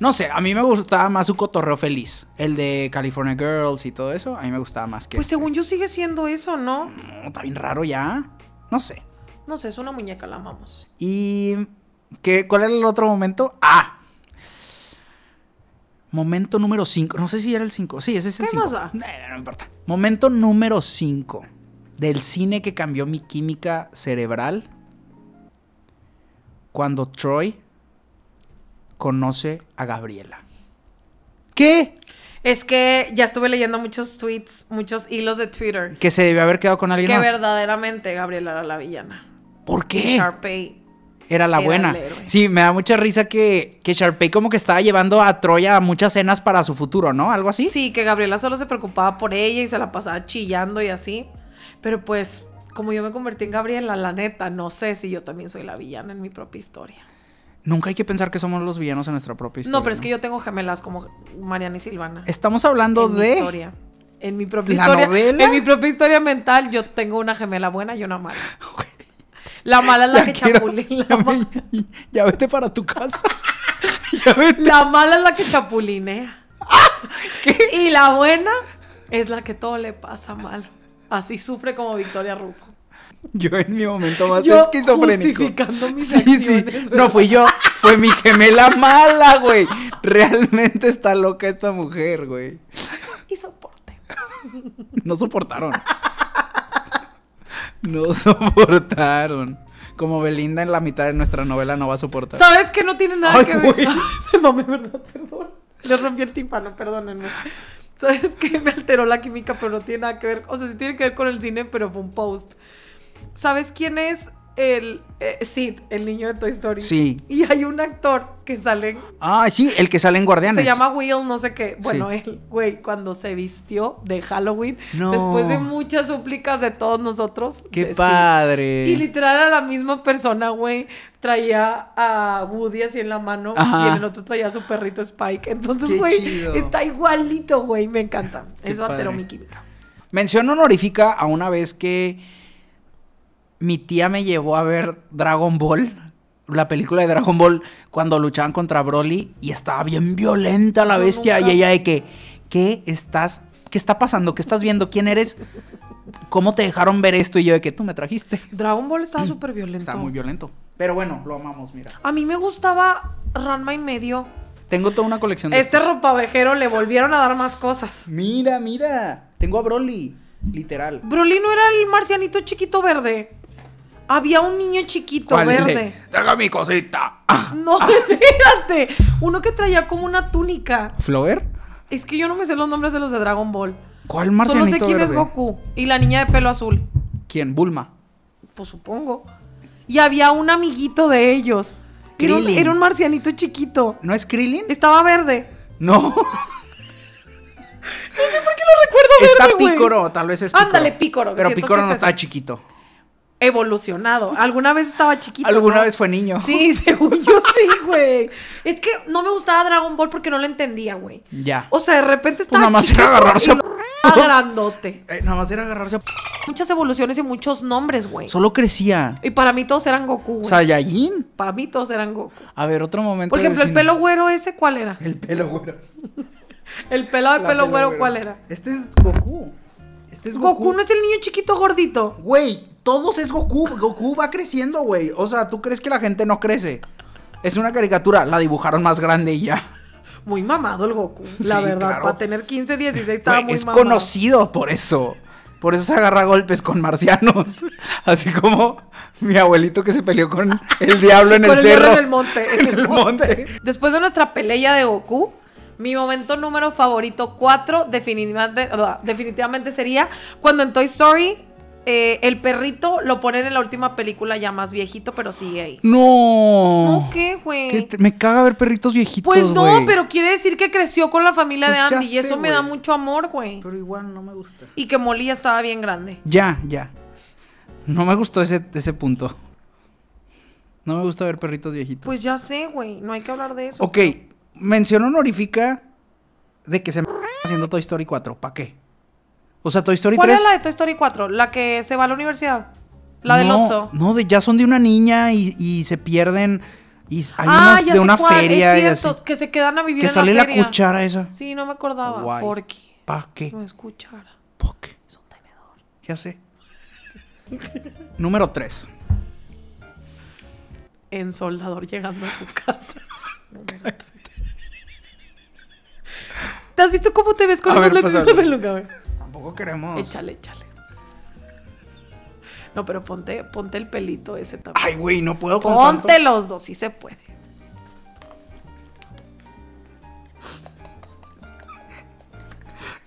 [SPEAKER 1] no sé, a mí me gustaba más su cotorreo feliz. El de California Girls y todo eso, a mí me gustaba más que. Pues este.
[SPEAKER 2] según yo sigue siendo eso, ¿no? No,
[SPEAKER 1] está bien raro ya. No sé.
[SPEAKER 2] No sé, es una muñeca, la amamos.
[SPEAKER 1] ¿Y qué, cuál era el otro momento? ¡Ah! Momento número 5. No sé si era el 5. Sí, ese es el 5. ¿Qué No, no importa. Momento número 5 del cine que cambió mi química cerebral. Cuando Troy conoce a Gabriela.
[SPEAKER 2] ¿Qué? Es que ya estuve leyendo muchos tweets, muchos hilos de Twitter.
[SPEAKER 1] Que se debió haber quedado con alguien que más. Que
[SPEAKER 2] verdaderamente Gabriela era la villana. ¿Por qué? Sharpay
[SPEAKER 1] era la buena. Sí, me da mucha risa que, que Sharpay como que estaba llevando a Troya a muchas cenas para su futuro, ¿no? Algo así. Sí, que Gabriela solo se preocupaba
[SPEAKER 2] por ella y se la pasaba chillando y así. Pero pues, como yo me convertí en Gabriela, la neta, no sé si yo también soy la villana en mi propia historia.
[SPEAKER 1] Nunca hay que pensar que somos los villanos en nuestra propia historia. No, pero es que
[SPEAKER 2] yo tengo gemelas como Mariana y Silvana. Estamos hablando de. En mi propia historia. En mi propia historia mental, yo tengo una gemela buena y una mala.
[SPEAKER 1] La mala es la que chapulina. Ya, vete para tu casa.
[SPEAKER 2] La mala es la que chapulinea. Y la buena es la que todo le pasa mal. Así sufre como Victoria Rufo.
[SPEAKER 1] Yo en mi momento más esquizofrénico. Justificando mis sí, acciones, sí. No fui yo, fue mi gemela mala, güey. Realmente está loca esta mujer, güey. Y soporte. No soportaron. No soportaron. Como Belinda en la mitad de nuestra novela no va a soportar.
[SPEAKER 2] ¿Sabes que no tiene nada que ver?
[SPEAKER 1] Me ¿verdad?
[SPEAKER 2] Perdón. Le rompí el tímpano, perdónenme. ¿Sabes qué? Me alteró la química, pero no tiene nada que ver. O sea, sí tiene que ver con el cine, pero fue un post. ¿sabes quién es el eh, Sid, el niño de Toy Story? Sí. Y hay un actor que sale.
[SPEAKER 1] ah, sí, el que sale en Guardianes. Se llama
[SPEAKER 2] Will, no sé qué. Bueno, él, güey, cuando se vistió de Halloween, después de muchas súplicas de todos nosotros. ¡Qué padre! Y literal a la misma persona, güey. Traía a Woody así en la mano y en el otro traía a su perrito Spike. Entonces, güey, está igualito, güey. Me encanta. Eso alteró mi
[SPEAKER 1] química. Mención honorífica a una vez que mi tía me llevó a ver Dragon Ball, la película de Dragon Ball, cuando luchaban contra Broly y estaba bien violenta la bestia. Y ella de que, ¿qué estás, qué está pasando? ¿Qué estás viendo? ¿Quién eres? ¿Cómo te dejaron ver esto? Y yo de que tú me trajiste. Dragon Ball estaba mm. súper violento. Estaba muy violento. Pero bueno, lo amamos, mira.
[SPEAKER 2] A mí me gustaba Ranma y medio.
[SPEAKER 1] Tengo toda una colección de Este
[SPEAKER 2] ropa ropavejero le volvieron a dar más cosas. Mira, mira. Tengo a Broly, literal. Broly no era el marcianito chiquito verde. Había un niño chiquito verde.
[SPEAKER 1] Traga mi cosita.
[SPEAKER 2] no, ah. espérate. Uno que traía como una túnica. ¿Flower? Es que yo no me sé los nombres de los de Dragon Ball.
[SPEAKER 1] ¿Cuál marcianito Solo sé quién es Goku
[SPEAKER 2] y la niña de pelo azul.
[SPEAKER 1] ¿Quién? ¿Bulma?
[SPEAKER 2] Pues supongo. Y había un amiguito de ellos. Era un, era un, marcianito chiquito. ¿No es Krillin? Estaba verde. No. no sé por qué lo recuerdo verde, Está Picoro, tal vez es Pícoro. Ándale, Picoro Pero Picoro no está chiquito evolucionado. Alguna vez estaba chiquito. Alguna vez fue niño. Sí, según yo sí, güey. Es que no me gustaba Dragon Ball porque no lo entendía, güey. Ya. O sea, de repente pues estaba. Eh, nada más era agarrarse a grandote. nada más era agarrarse a Muchas evoluciones y muchos nombres, güey. Solo
[SPEAKER 1] crecía. Y
[SPEAKER 2] para mí todos eran Goku, güey. Saiyajin. Para mí todos eran Goku.
[SPEAKER 1] A ver, otro momento. Por ejemplo, el pelo
[SPEAKER 2] güero ese, ¿cuál era?
[SPEAKER 1] El pelo güero.
[SPEAKER 2] el pelo de pelo, güero, ¿cuál era? Este es Goku.
[SPEAKER 1] Este es Goku. Goku no es el niño chiquito gordito. Güey, todos es Goku. Goku va creciendo, güey. O sea, ¿tú crees que la gente no crece? Es una caricatura, la dibujaron más grande y ya.
[SPEAKER 2] Muy mamado el Goku, la verdad. Para tener 15, 16 estaba muy mamado. Es conocido
[SPEAKER 1] por eso. Por eso se agarra golpes con marcianos. Así como mi abuelito que se peleó con el diablo en el, cerro. En el
[SPEAKER 2] monte. En, el, monte. Después de nuestra pelea de Goku, mi momento número favorito 4 definitivamente, ah, definitivamente sería cuando en Toy Story eh, el perrito lo ponen en la última película ya más viejito, pero sigue ahí.
[SPEAKER 1] No. No,
[SPEAKER 2] ¿qué, güey?
[SPEAKER 1] Me caga ver perritos viejitos. Pues no, pero
[SPEAKER 2] quiere decir que creció con la familia pues de Andy y eso me da mucho amor, güey. Pero igual no me gusta. Y que Molly estaba bien grande.
[SPEAKER 1] Ya, ya. No me gustó ese, ese punto. No me gusta ver perritos viejitos.
[SPEAKER 2] Pues ya sé, güey. No hay que hablar de eso. Ok.
[SPEAKER 1] ¿Mencionó Mención honorífica de que se me haciendo Toy Story 4. ¿Para qué? O sea, Toy Story ¿Cuál 3. ¿Cuál es la
[SPEAKER 2] de Toy Story 4? ¿La que se va a la universidad?
[SPEAKER 1] ¿La del oso. No, ya son de una niña y, se pierden. Y hay ah, unas de una cuál. feria. Es cierto,
[SPEAKER 2] que se quedan a vivir en la feria. Que sale la cuchara esa. Sí, no me acordaba. Guay.
[SPEAKER 1] qué? qué? No es cuchara. ¿Por qué? Es un tenedor. ¿Qué hace? Número 3.
[SPEAKER 2] En soldador llegando a su casa. ¿Te has visto cómo te ves con esos lentes de peluca, güey? tampoco queremos. Échale, échale. No, pero ponte, ponte el pelito
[SPEAKER 1] ese también. Ay, güey, no puedo con Ponte
[SPEAKER 2] los dos, sí se puede.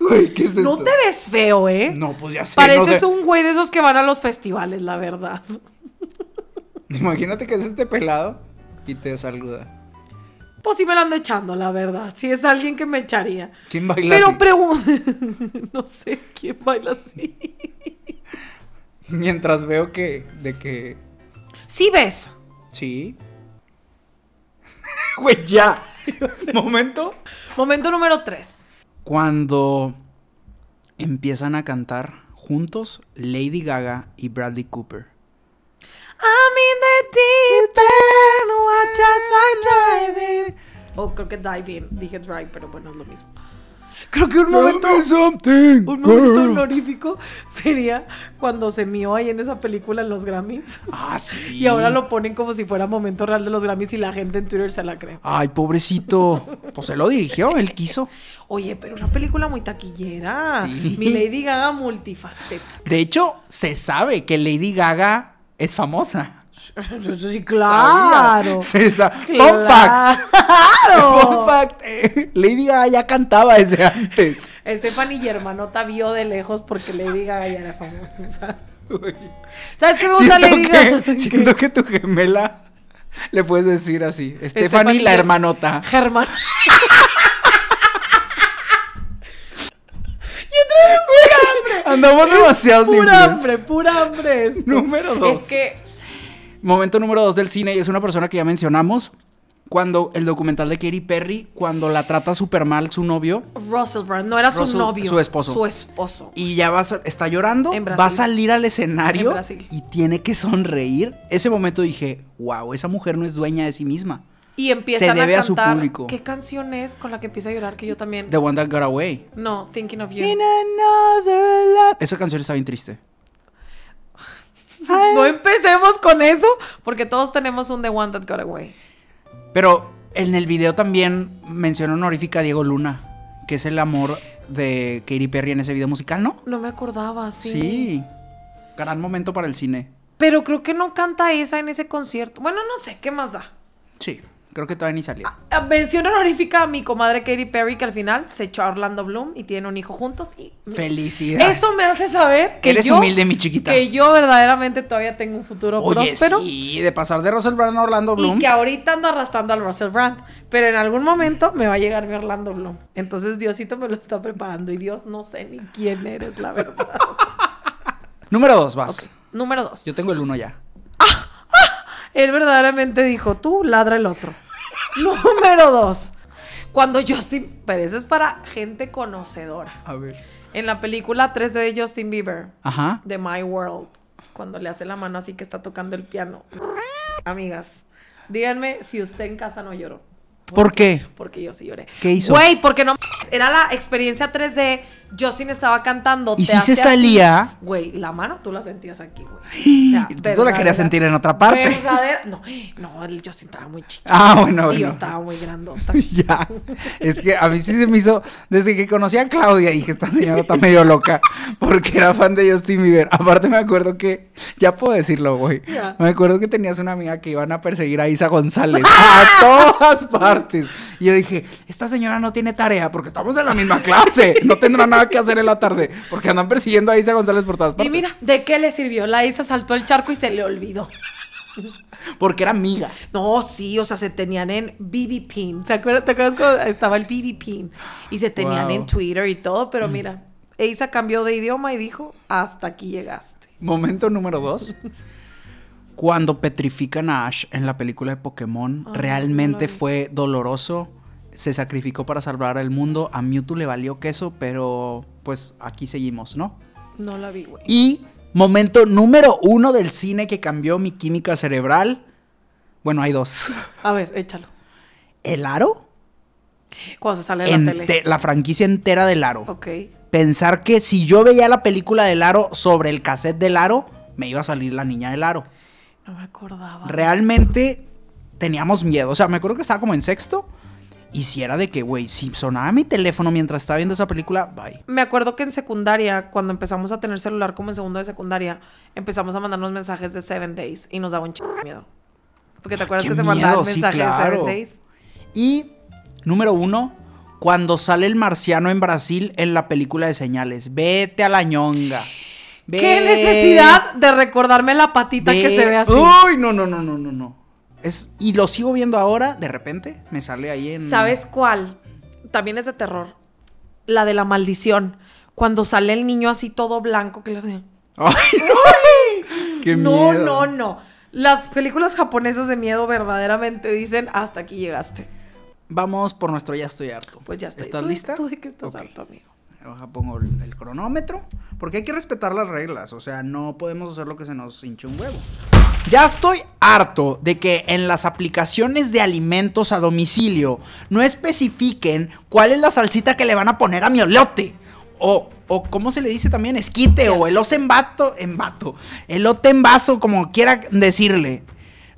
[SPEAKER 1] Güey, ¿qué es esto?
[SPEAKER 2] No te ves
[SPEAKER 1] feo, ¿eh? No, pues ya sé. Pareces un
[SPEAKER 2] güey de esos que van a los festivales, la verdad.
[SPEAKER 1] Imagínate que es este pelado y te saluda.
[SPEAKER 2] Pues sí me la ando echando, la verdad. Si es alguien que me echaría.
[SPEAKER 1] ¿Quién baila así? Pero no sé quién baila así. Mientras veo que. de que.
[SPEAKER 2] Sí ves. Sí. Güey, ya. Momento. Momento número tres.
[SPEAKER 1] Cuando empiezan a cantar juntos Lady Gaga y Bradley Cooper.
[SPEAKER 2] I'm in the deep end, watch us in. Oh, creo que dive in. dije drive, pero bueno, es lo mismo.
[SPEAKER 1] Creo que un momento, un momento
[SPEAKER 2] honorífico sería cuando se mió ahí en esa película en los Grammys. Ah, sí. Y ahora lo ponen como si fuera momento real de los Grammys y la gente en Twitter se la cree.
[SPEAKER 1] Ay, pobrecito. Pues se lo dirigió, él quiso.
[SPEAKER 2] Oye, pero una película muy taquillera. Sí. Mi Lady Gaga multifacética.
[SPEAKER 1] De hecho, se sabe que Lady Gaga es famosa.
[SPEAKER 2] Sí, claro.
[SPEAKER 1] Sí, claro. Fun fact.
[SPEAKER 2] Claro.
[SPEAKER 1] Eh, Lady Gaga ya cantaba desde antes.
[SPEAKER 2] Stephanie Germanota vio de lejos porque Lady Gaga ya era famosa. ¿Sabes qué me gusta Lady Que, siento
[SPEAKER 1] que tu gemela le puedes decir así. Stephanie, Stephanie la hermanota. Germán.
[SPEAKER 2] ¡Pura
[SPEAKER 1] Andamos demasiado sin Pura hambre,
[SPEAKER 2] pura hambre. Número dos. Es que.
[SPEAKER 1] Momento número dos del cine y es una persona que ya mencionamos. Cuando el documental de Katy Perry, cuando la trata súper mal su novio.
[SPEAKER 2] Russell Brand, no era su novio. Su esposo. Su esposo.
[SPEAKER 1] Y ya está llorando, va a salir al escenario y tiene que sonreír. Ese momento dije, wow, esa mujer no es dueña de sí misma. Y empiezan a, cantar su público. ¿Qué
[SPEAKER 2] canción es con la que empieza a llorar que yo también? The
[SPEAKER 1] One That Got Away.
[SPEAKER 2] No, Thinking of You. In another
[SPEAKER 1] Esa canción está bien triste.
[SPEAKER 2] no empecemos con eso, porque todos tenemos un The One That Got Away.
[SPEAKER 1] Pero en el video también menciona honorífica a Diego Luna, que es el amor de Katy Perry en ese video musical, ¿no?
[SPEAKER 2] No me acordaba, sí. Sí.
[SPEAKER 1] Gran momento para el cine. Pero creo que no
[SPEAKER 2] canta esa en ese concierto. Bueno, no sé, ¿qué más da?
[SPEAKER 1] Sí. Creo que todavía ni salió. Ah,
[SPEAKER 2] ah, mención honorífica a mi comadre Katy Perry, que al final se echó a Orlando Bloom y tienen un hijo juntos.
[SPEAKER 1] Felicidad. Eso
[SPEAKER 2] me hace saber que Eres yo, humilde, mi chiquita. Que yo verdaderamente todavía tengo un futuro Oye, próspero.
[SPEAKER 1] Sí, de pasar de Russell Brand a Orlando Bloom. Y que
[SPEAKER 2] ahorita ando arrastrando al Russell Brand. Pero en algún momento me va a llegar mi Orlando Bloom. Entonces Diosito me lo está preparando. Y Dios no sé ni quién eres,
[SPEAKER 1] la verdad. Número dos, vas. Número dos. Yo tengo el uno ya. Él
[SPEAKER 2] verdaderamente dijo, tú ladra el otro. Número dos. Cuando Justin eso es para gente conocedora. A ver. En la película 3D de Justin Bieber. Ajá. De My World. Cuando le hace la mano así que está tocando el piano. Amigas, díganme si usted en casa no lloró. ¿Por, qué? Porque yo sí lloré. ¿Qué hizo? Güey, porque no era la experiencia 3D. Justin estaba cantando. Y si se salía. Güey, la mano tú la sentías aquí, güey. O sea, tú la querías sentir en otra parte. No, no, el Justin estaba muy chiquito. Ah, bueno. Y yo estaba muy grandota. ya. Es que
[SPEAKER 1] a mí sí se me hizo. Desde que conocí a Claudia y que esta señora está medio loca. Porque era fan de Justin Bieber. Aparte, me acuerdo que. Ya puedo decirlo, güey. Me acuerdo que tenías una amiga que iban a perseguir a Isa González. a todas partes. Y yo dije, esta señora no tiene tarea porque estamos en la misma clase. No tendrá nada que hacer en la tarde porque andan persiguiendo a Isa González por todas partes. Y
[SPEAKER 2] mira, ¿de qué le sirvió? La Isa saltó el charco y se le olvidó.
[SPEAKER 1] Porque era amiga.
[SPEAKER 2] No, sí, o sea, se tenían en BB Pin. ¿Te acuerdas, ¿Te cuando estaba el BB Pin? Y se tenían en Twitter y todo, pero mira, Isa cambió de idioma y dijo, hasta aquí llegaste.
[SPEAKER 1] Momento número dos cuando petrifican a Ash en la película de Pokémon, realmente fue doloroso. Se sacrificó para salvar al mundo. A Mewtwo le valió queso, pero pues aquí seguimos, ¿no?
[SPEAKER 2] No la vi, güey. Y
[SPEAKER 1] momento número uno del cine que cambió mi química cerebral. Bueno, hay dos.
[SPEAKER 2] A ver, échalo.
[SPEAKER 1] ¿El aro?
[SPEAKER 2] Cuando se sale de la tele. La
[SPEAKER 1] franquicia entera del aro. Ok. Pensar que si yo veía la película del aro sobre el cassette del aro, me iba a salir la niña del aro. No me acordaba. Realmente teníamos miedo. O sea, me acuerdo que estaba como en sexto. Y si era de que, güey, si sonaba mi teléfono mientras estaba viendo esa película, bye.
[SPEAKER 2] Me acuerdo que en secundaria, cuando empezamos a tener celular como en segundo de secundaria, empezamos a mandarnos mensajes de Seven Days y nos daba un de miedo. Porque te acuerdas que se mandaban mensajes de Seven Days.
[SPEAKER 1] Y, número uno, cuando sale el marciano en Brasil en la película de señales. Vete a la ñonga. ¿Qué necesidad de recordarme la patita que se ve así? Uy, no, no, no, no, no, no. Es, y lo sigo viendo ahora, de repente, me sale ahí en... ¿Sabes
[SPEAKER 2] cuál? También es de terror. La de la maldición. Cuando sale el niño así todo blanco que ¡Ay, no!
[SPEAKER 1] ¡Qué miedo! No,
[SPEAKER 2] no, no. Las películas japonesas de miedo verdaderamente dicen, hasta aquí llegaste. Vamos por
[SPEAKER 1] nuestro ya estoy harto. Pues ya estoy. ¿Estás lista? Tú de que estás harto, amigo pongo el, cronómetro. Porque hay que respetar las reglas. O sea, no podemos hacer lo que se nos hinche un huevo. Ya estoy harto de que en las aplicaciones de alimentos a domicilio no especifiquen cuál es la salsita que le van a poner a mi olote. O, o ¿cómo se le dice también? Esquite o elote en vato. En vato. Elote en vaso, como quiera decirle.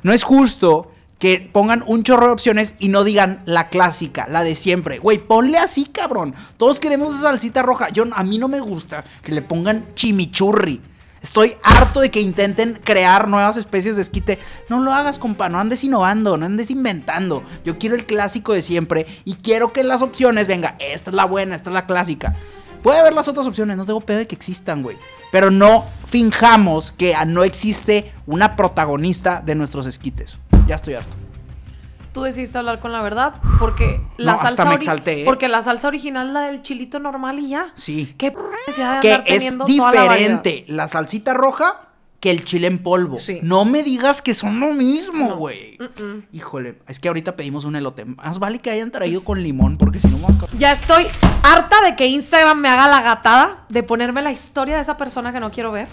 [SPEAKER 1] No es justo que pongan un chorro de opciones y no digan la clásica, la de siempre. Güey, ponle así, cabrón. Todos queremos esa salsita roja. Yo, a mí no me gusta que le pongan chimichurri. Estoy harto de que intenten crear nuevas especies de esquite. No lo hagas, compa, no andes innovando, no andes inventando. Yo quiero el clásico de siempre y quiero que las opciones, venga, esta es la buena, esta es la clásica. Puede haber las otras opciones, no tengo pedo de que existan, güey. Pero no finjamos que ah, no existe una protagonista de nuestros esquites ya estoy harto.
[SPEAKER 2] Tú decidiste hablar con la verdad porque la salsa me exalté, ¿eh? porque la salsa original la del chilito normal y ya. Sí. que es diferente
[SPEAKER 1] la, salsita roja que el chile en polvo. No me digas que son lo mismo, güey. Híjole, es que ahorita pedimos un elote. Más vale que hayan traído con limón porque si no
[SPEAKER 2] Ya estoy harta de que Instagram me haga la gatada de ponerme la historia de esa persona que no quiero ver.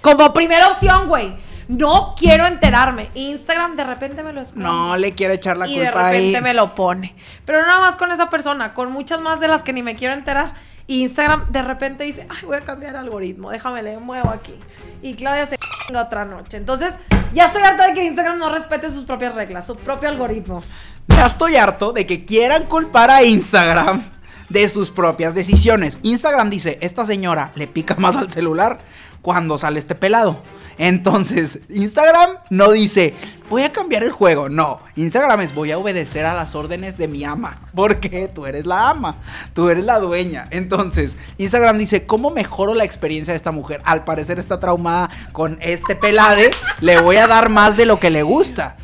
[SPEAKER 2] Como primera opción, güey. No quiero enterarme. Instagram de repente me lo esconde. No
[SPEAKER 1] le quiero echar la culpa. Y de repente me lo pone. Pero
[SPEAKER 2] nada más con esa persona, con muchas más de las que ni me quiero enterar. Instagram de repente dice, ay, voy a cambiar el algoritmo, déjame, le muevo aquí. Y Claudia se otra noche. Entonces, ya estoy harta de que Instagram no respete sus propias reglas, su propio algoritmo.
[SPEAKER 1] Ya estoy harto de que quieran culpar a Instagram de sus propias decisiones. Instagram dice, esta señora le pica más al celular cuando sale este pelado. Entonces, Instagram no dice, voy a cambiar el juego. No, Instagram es, voy a obedecer a las órdenes de mi ama. Porque tú eres la ama, tú eres la dueña. Entonces, Instagram dice, ¿cómo mejoro la experiencia de esta mujer? Al parecer está traumada con este pelade. Le voy a dar más de lo que le gusta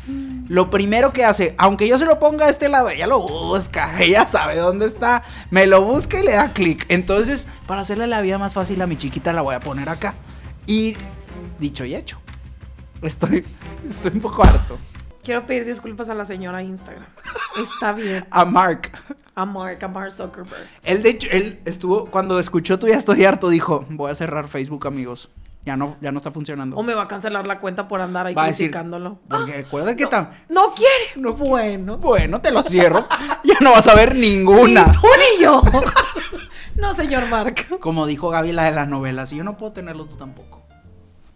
[SPEAKER 1] lo primero que hace, aunque yo se lo ponga a este lado, ella lo busca, ella sabe dónde está, me lo busca y le da clic. Entonces, para hacerle la vida más fácil a mi chiquita, la voy a poner acá. Y dicho y hecho. Estoy, estoy un poco harto.
[SPEAKER 2] Quiero pedir disculpas a la señora Instagram.
[SPEAKER 1] Está bien. A Mark.
[SPEAKER 2] A Mark, a Mark Zuckerberg.
[SPEAKER 1] Él, de hecho, él estuvo, cuando escuchó tú ya estoy harto, dijo, voy a cerrar Facebook, amigos. Ya no, ya no está funcionando. O
[SPEAKER 2] me va a cancelar la cuenta por andar ahí publicándolo.
[SPEAKER 1] criticándolo. porque recuerda ¡Ah! que no, No quiere. bueno. Bueno, te lo cierro. ya no vas a ver ninguna. Ni tú ni yo. no, señor Mark. Como dijo Gaby, la de las novelas. Y yo no puedo tenerlo tú tampoco.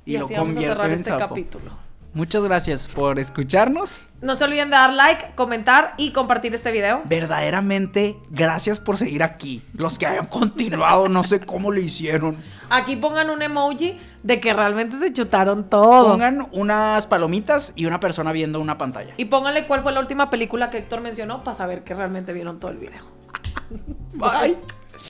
[SPEAKER 2] Y, lo así vamos a cerrar en este capítulo.
[SPEAKER 1] Muchas gracias por escucharnos.
[SPEAKER 2] No se olviden de dar like, comentar y compartir este video.
[SPEAKER 1] Verdaderamente, gracias por seguir aquí. Los que hayan continuado, no sé cómo lo hicieron.
[SPEAKER 2] Aquí pongan un emoji de que realmente se chutaron
[SPEAKER 1] todo. Pongan unas palomitas y una persona viendo una pantalla.
[SPEAKER 2] Y pónganle cuál fue la última película que Héctor mencionó para saber que realmente vieron todo el video. Bye.